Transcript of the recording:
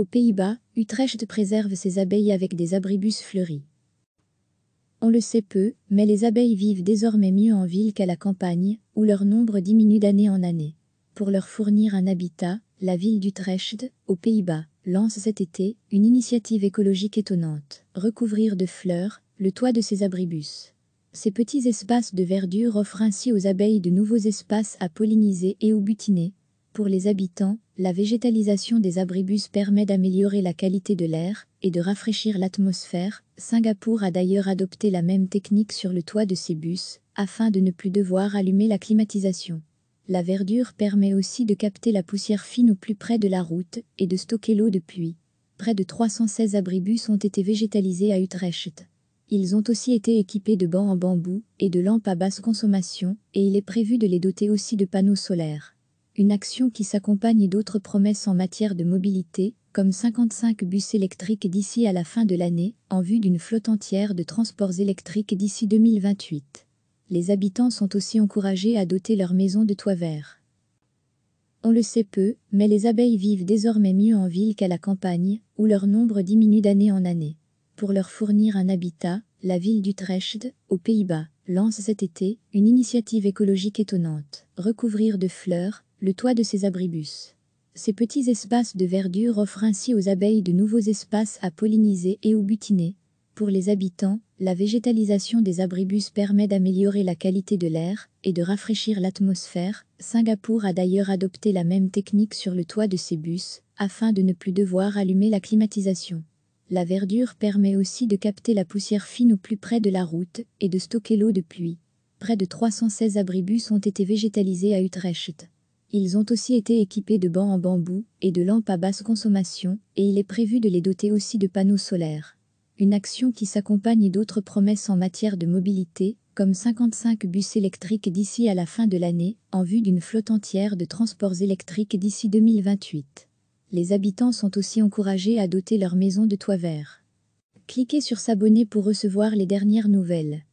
Aux Pays-Bas, Utrecht préserve ses abeilles avec des abribus fleuris. On le sait peu, mais les abeilles vivent désormais mieux en ville qu'à la campagne, où leur nombre diminue d'année en année. Pour leur fournir un habitat, la ville d'Utrecht, aux Pays-Bas, lance cet été une initiative écologique étonnante, recouvrir de fleurs le toit de ses abribus. Ces petits espaces de verdure offrent ainsi aux abeilles de nouveaux espaces à polliniser et au butiner, pour les habitants, la végétalisation des abribus permet d'améliorer la qualité de l'air et de rafraîchir l'atmosphère. Singapour a d'ailleurs adopté la même technique sur le toit de ses bus, afin de ne plus devoir allumer la climatisation. La verdure permet aussi de capter la poussière fine au plus près de la route et de stocker l'eau de pluie. Près de 316 abribus ont été végétalisés à Utrecht. Ils ont aussi été équipés de bancs en bambou et de lampes à basse consommation, et il est prévu de les doter aussi de panneaux solaires une action qui s'accompagne d'autres promesses en matière de mobilité, comme 55 bus électriques d'ici à la fin de l'année, en vue d'une flotte entière de transports électriques d'ici 2028. Les habitants sont aussi encouragés à doter leurs maisons de toits verts. On le sait peu, mais les abeilles vivent désormais mieux en ville qu'à la campagne, où leur nombre diminue d'année en année. Pour leur fournir un habitat, la ville d'Utrecht, aux Pays-Bas, lance cet été une initiative écologique étonnante. Recouvrir de fleurs, le toit de ces abribus. Ces petits espaces de verdure offrent ainsi aux abeilles de nouveaux espaces à polliniser et au butiner. Pour les habitants, la végétalisation des abribus permet d'améliorer la qualité de l'air et de rafraîchir l'atmosphère. Singapour a d'ailleurs adopté la même technique sur le toit de ses bus, afin de ne plus devoir allumer la climatisation. La verdure permet aussi de capter la poussière fine au plus près de la route et de stocker l'eau de pluie. Près de 316 abribus ont été végétalisés à Utrecht. Ils ont aussi été équipés de bancs en bambou et de lampes à basse consommation, et il est prévu de les doter aussi de panneaux solaires. Une action qui s'accompagne d'autres promesses en matière de mobilité, comme 55 bus électriques d'ici à la fin de l'année, en vue d'une flotte entière de transports électriques d'ici 2028. Les habitants sont aussi encouragés à doter leur maison de toits verts. Cliquez sur s'abonner pour recevoir les dernières nouvelles.